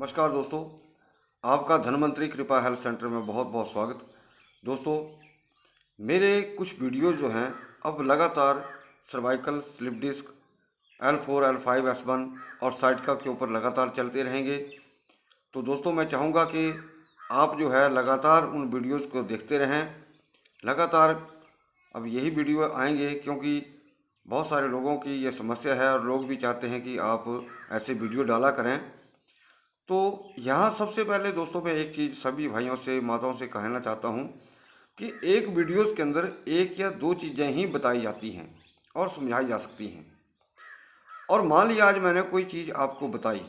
नमस्कार दोस्तों आपका धनमंत्री कृपा हेल्थ सेंटर में बहुत बहुत स्वागत दोस्तों मेरे कुछ वीडियो जो हैं अब लगातार cervical slip disc L four L five S one और साइटका के ऊपर लगातार चलते रहेंगे तो दोस्तों मैं चाहूँगा कि आप जो है लगातार उन वीडियोस को देखते रहें लगातार अब यही वीडियो आएंगे क्योंकि बहुत सारे लोगों की ये समस्या है और लोग भी चाहते हैं कि आप ऐसे वीडियो डाला करें तो यहाँ सबसे पहले दोस्तों मैं एक चीज़ सभी भाइयों से माताओं से कहना चाहता हूँ कि एक वीडियोस के अंदर एक या दो चीज़ें ही बताई जाती हैं और समझाई जा सकती हैं और मान लिया आज मैंने कोई चीज़ आपको बताई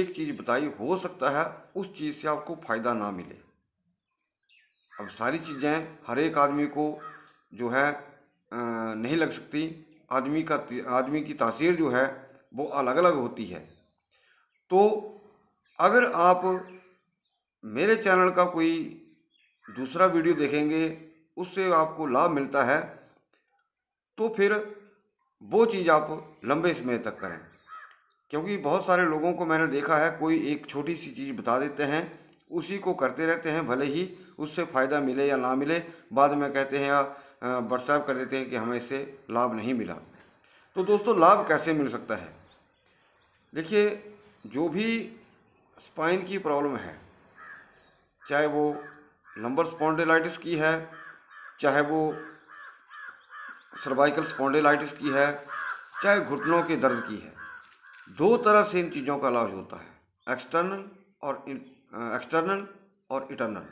एक चीज़ बताई हो सकता है उस चीज़ से आपको फ़ायदा ना मिले अब सारी चीज़ें हर एक आदमी को जो है नहीं लग सकती आदमी का आदमी की तासीर जो है वो अलग अलग होती है तो अगर आप मेरे चैनल का कोई दूसरा वीडियो देखेंगे उससे आपको लाभ मिलता है तो फिर वो चीज़ आप लंबे समय तक करें क्योंकि बहुत सारे लोगों को मैंने देखा है कोई एक छोटी सी चीज़ बता देते हैं उसी को करते रहते हैं भले ही उससे फ़ायदा मिले या ना मिले बाद में कहते हैं या व्हाट्सएप कर देते हैं कि हमें इससे लाभ नहीं मिला तो दोस्तों लाभ कैसे मिल सकता है देखिए जो भी स्पाइन की प्रॉब्लम है चाहे वो लंबर स्पॉन्डिलाइटिस की है चाहे वो सर्वाइकल स्पॉन्डिलाइटिस की है चाहे घुटनों के दर्द की है दो तरह से इन चीज़ों का इलाज होता है एक्सटर्नल और एक्सटर्नल और इंटरनल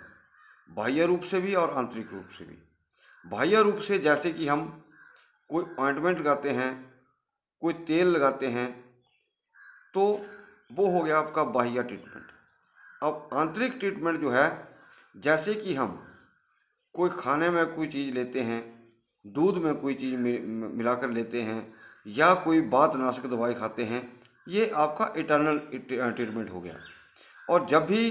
बाह्य रूप से भी और आंतरिक रूप से भी बाह्य रूप से जैसे कि हम कोई ऑइंटमेंट लगाते हैं कोई तेल लगाते हैं तो वो हो गया आपका बाह्य ट्रीटमेंट अब आंतरिक ट्रीटमेंट जो है जैसे कि हम कोई खाने में कोई चीज़ लेते हैं दूध में कोई चीज़ मिलाकर लेते हैं या कोई बात नाशक दवाई खाते हैं ये आपका इटर्नल ट्रीटमेंट हो गया और जब भी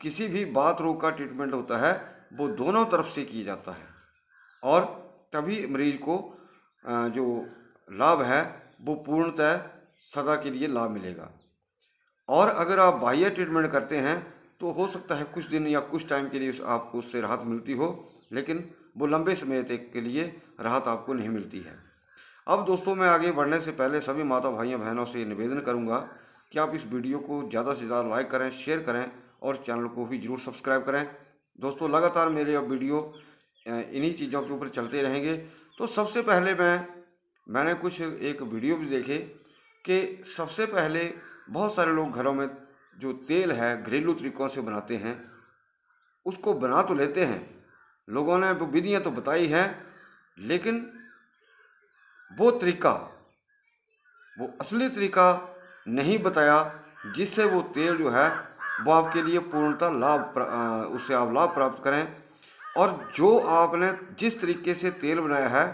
किसी भी बात रोग का ट्रीटमेंट होता है वो दोनों तरफ से किया जाता है और तभी मरीज को जो लाभ है वो पूर्णतः सदा के लिए लाभ मिलेगा और अगर आप बाह्य ट्रीटमेंट करते हैं तो हो सकता है कुछ दिन या कुछ टाइम के लिए आपको उससे राहत मिलती हो लेकिन वो लंबे समय तक के लिए राहत आपको नहीं मिलती है अब दोस्तों मैं आगे बढ़ने से पहले सभी माता भाइयों बहनों से निवेदन करूँगा कि आप इस वीडियो को ज़्यादा से ज़्यादा लाइक करें शेयर करें और चैनल को भी ज़रूर सब्सक्राइब करें दोस्तों लगातार मेरे अब वीडियो इन्हीं चीज़ों के ऊपर चलते रहेंगे तो सबसे पहले मैं मैंने कुछ एक वीडियो भी देखे कि सबसे पहले बहुत सारे लोग घरों में जो तेल है घरेलू तरीक़ों से बनाते हैं उसको बना तो लेते हैं लोगों ने वो विधियाँ तो बताई हैं लेकिन वो तरीका वो असली तरीका नहीं बताया जिससे वो तेल जो है वो आपके लिए पूर्णतः लाभ उससे आप लाभ प्राप्त करें और जो आपने जिस तरीके से तेल बनाया है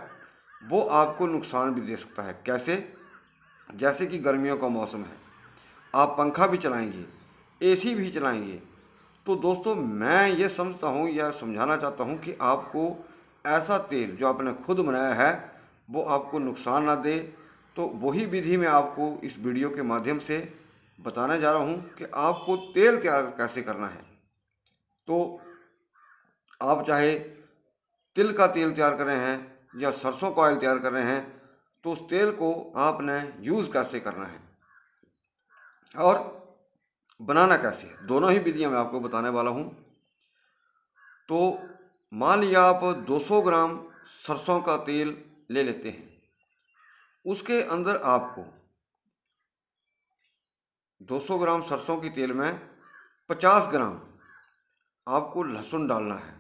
वो आपको नुकसान भी दे सकता है कैसे जैसे कि गर्मियों का मौसम है आप पंखा भी चलाएंगे एसी भी चलाएंगे तो दोस्तों मैं ये समझता हूँ या समझाना चाहता हूँ कि आपको ऐसा तेल जो आपने खुद बनाया है वो आपको नुकसान ना दे तो वही विधि मैं आपको इस वीडियो के माध्यम से बताने जा रहा हूँ कि आपको तेल तैयार कैसे करना है तो आप चाहे तिल का तेल तैयार कर रहे हैं या सरसों का ऑयल तैयार कर रहे हैं तो उस तेल को आपने यूज़ कैसे करना है और बनाना कैसे है दोनों ही विधियाँ मैं आपको बताने वाला हूँ तो मान लिया आप 200 ग्राम सरसों का तेल ले लेते हैं उसके अंदर आपको 200 ग्राम सरसों के तेल में 50 ग्राम आपको लहसुन डालना है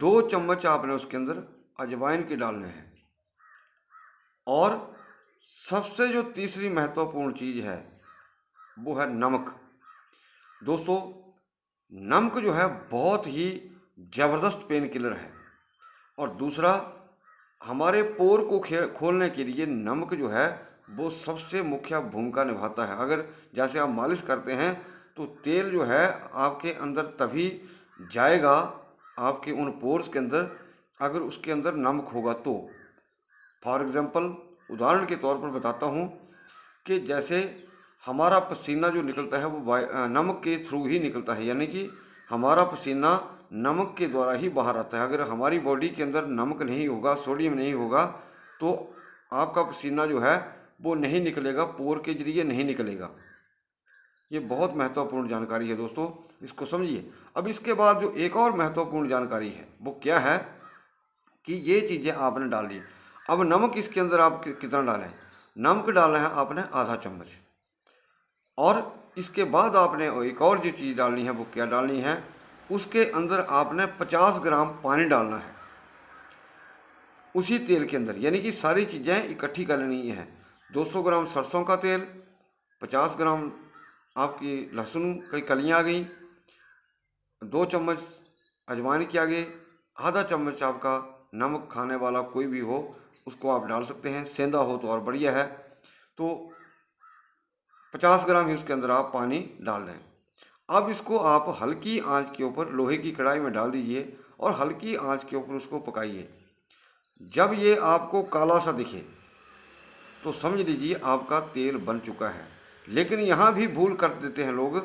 दो चम्मच आपने उसके अंदर अजवाइन के डालने हैं और सबसे जो तीसरी महत्वपूर्ण चीज़ है वो है नमक दोस्तों नमक जो है बहुत ही ज़बरदस्त पेन किलर है और दूसरा हमारे पोर को खोलने के लिए नमक जो है वो सबसे मुख्य भूमिका निभाता है अगर जैसे आप मालिश करते हैं तो तेल जो है आपके अंदर तभी जाएगा आपके उन पोर्स के अंदर अगर उसके अंदर नमक होगा तो फॉर एग्ज़ाम्पल उदाहरण के तौर पर बताता हूँ कि जैसे हमारा पसीना जो निकलता है वो नमक के थ्रू ही निकलता है यानी कि हमारा पसीना नमक के द्वारा ही बाहर आता है अगर हमारी बॉडी के अंदर नमक नहीं होगा सोडियम नहीं होगा तो आपका पसीना जो है वो नहीं निकलेगा पोर के जरिए नहीं निकलेगा ये बहुत महत्वपूर्ण जानकारी है दोस्तों इसको समझिए अब इसके बाद जो एक और महत्वपूर्ण जानकारी है वो क्या है कि ये चीज़ें आपने डाल दी अब नमक इसके अंदर आप कितना डालें नमक डालना है आपने आधा चम्मच और इसके बाद आपने एक और जो चीज़ डालनी है वो क्या डालनी है उसके अंदर आपने 50 ग्राम पानी डालना है उसी तेल के अंदर यानी कि सारी चीज़ें इकट्ठी कर लेनी है 200 ग्राम सरसों का तेल 50 ग्राम आपकी लहसुन की कलियाँ आ गई दो चम्मच अजवाइन के आगे आधा चम्मच आपका नमक खाने वाला कोई भी हो उसको आप डाल सकते हैं सेंधा हो तो और बढ़िया है तो 50 ग्राम ही उसके अंदर आप पानी डाल दें अब इसको आप हल्की आंच के ऊपर लोहे की कढ़ाई में डाल दीजिए और हल्की आंच के ऊपर उसको पकाइए जब ये आपको काला सा दिखे तो समझ लीजिए आपका तेल बन चुका है लेकिन यहाँ भी भूल कर देते हैं लोग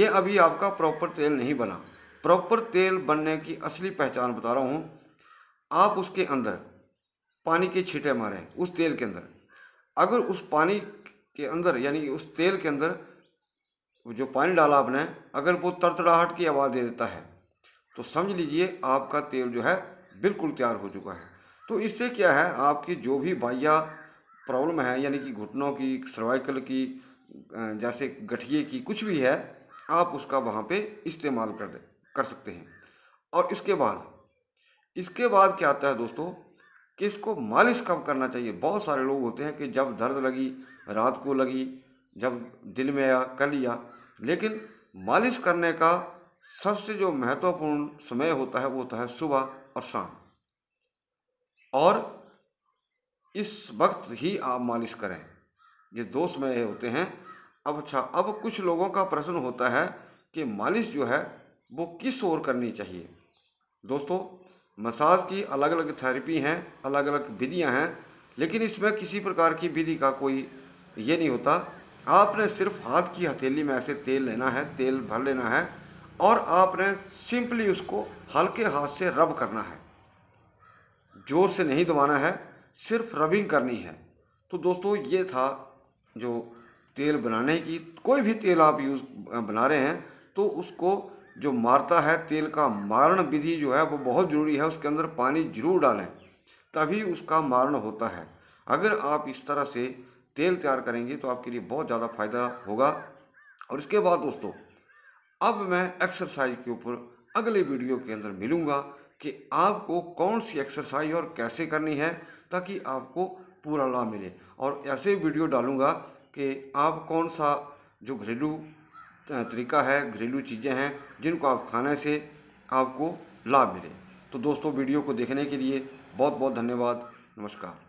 ये अभी आपका प्रॉपर तेल नहीं बना प्रॉपर तेल बनने की असली पहचान बता रहा हूँ आप उसके अंदर पानी के छींटे मारें उस तेल के अंदर अगर उस पानी के अंदर यानी उस तेल के अंदर जो पानी डाला आपने अगर वो तड़तड़ाहट की आवाज़ दे देता है तो समझ लीजिए आपका तेल जो है बिल्कुल तैयार हो चुका है तो इससे क्या है आपकी जो भी बाह्या प्रॉब्लम है यानी कि घुटनों की सर्वाइकल की जैसे गठिए की कुछ भी है आप उसका वहाँ पे इस्तेमाल कर दे कर सकते हैं और इसके बाद इसके बाद क्या आता है दोस्तों कि इसको मालिश कब करना चाहिए बहुत सारे लोग होते हैं कि जब दर्द लगी रात को लगी जब दिन में आया कल लिया लेकिन मालिश करने का सबसे जो महत्वपूर्ण समय होता है वो होता है सुबह और शाम और इस वक्त ही आप मालिश करें ये दो समय होते हैं अब अच्छा अब कुछ लोगों का प्रश्न होता है कि मालिश जो है वो किस ओर करनी चाहिए दोस्तों मसाज की अलग अलग थेरेपी हैं अलग अलग विधियां हैं लेकिन इसमें किसी प्रकार की विधि का कोई ये नहीं होता आपने सिर्फ हाथ की हथेली में ऐसे तेल लेना है तेल भर लेना है और आपने सिंपली उसको हल्के हाथ से रब करना है जोर से नहीं दबाना है सिर्फ रबिंग करनी है तो दोस्तों ये था जो तेल बनाने की कोई भी तेल आप यूज़ बना रहे हैं तो उसको जो मारता है तेल का मारण विधि जो है वो बहुत ज़रूरी है उसके अंदर पानी जरूर डालें तभी उसका मारण होता है अगर आप इस तरह से तेल तैयार करेंगे तो आपके लिए बहुत ज़्यादा फायदा होगा और इसके बाद दोस्तों अब मैं एक्सरसाइज के ऊपर अगले वीडियो के अंदर मिलूँगा कि आपको कौन सी एक्सरसाइज और कैसे करनी है ताकि आपको पूरा लाभ मिले और ऐसे वीडियो डालूँगा कि आप कौन सा जो घरेलू तरीका है घरेलू चीज़ें हैं जिनको आप खाने से आपको लाभ मिले तो दोस्तों वीडियो को देखने के लिए बहुत बहुत धन्यवाद नमस्कार